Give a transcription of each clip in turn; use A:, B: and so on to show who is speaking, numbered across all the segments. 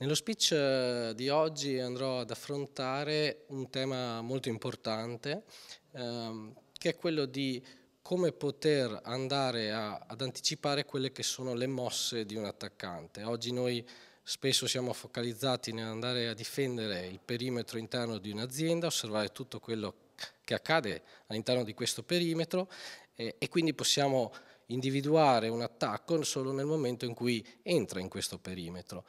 A: Nello speech eh, di oggi andrò ad affrontare un tema molto importante ehm, che è quello di come poter andare a, ad anticipare quelle che sono le mosse di un attaccante. Oggi noi spesso siamo focalizzati nell'andare a difendere il perimetro interno di un'azienda, osservare tutto quello che accade all'interno di questo perimetro eh, e quindi possiamo individuare un attacco solo nel momento in cui entra in questo perimetro.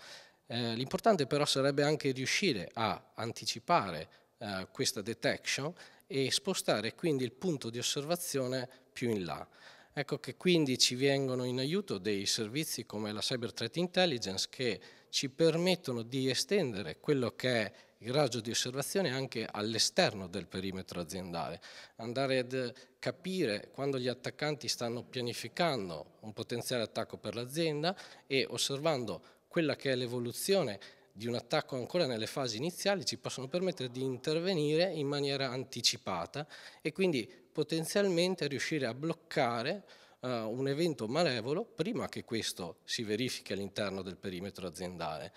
A: Eh, l'importante però sarebbe anche riuscire a anticipare eh, questa detection e spostare quindi il punto di osservazione più in là. Ecco che quindi ci vengono in aiuto dei servizi come la Cyber Threat Intelligence che ci permettono di estendere quello che è il raggio di osservazione anche all'esterno del perimetro aziendale, andare ad capire quando gli attaccanti stanno pianificando un potenziale attacco per l'azienda e osservando quella che è l'evoluzione di un attacco ancora nelle fasi iniziali ci possono permettere di intervenire in maniera anticipata e quindi potenzialmente riuscire a bloccare uh, un evento malevolo prima che questo si verifichi all'interno del perimetro aziendale.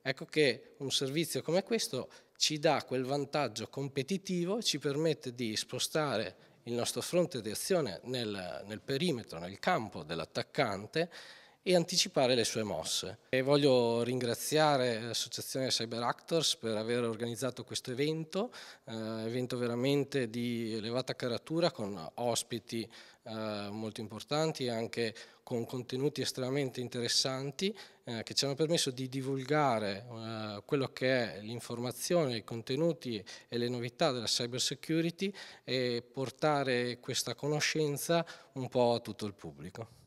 A: Ecco che un servizio come questo ci dà quel vantaggio competitivo, ci permette di spostare il nostro fronte di azione nel, nel perimetro, nel campo dell'attaccante e anticipare le sue mosse. E voglio ringraziare l'associazione Cyber Actors per aver organizzato questo evento, eh, evento veramente di elevata caratura con ospiti eh, molto importanti e anche con contenuti estremamente interessanti eh, che ci hanno permesso di divulgare eh, quello che è l'informazione, i contenuti e le novità della cyber security e portare questa conoscenza un po' a tutto il pubblico.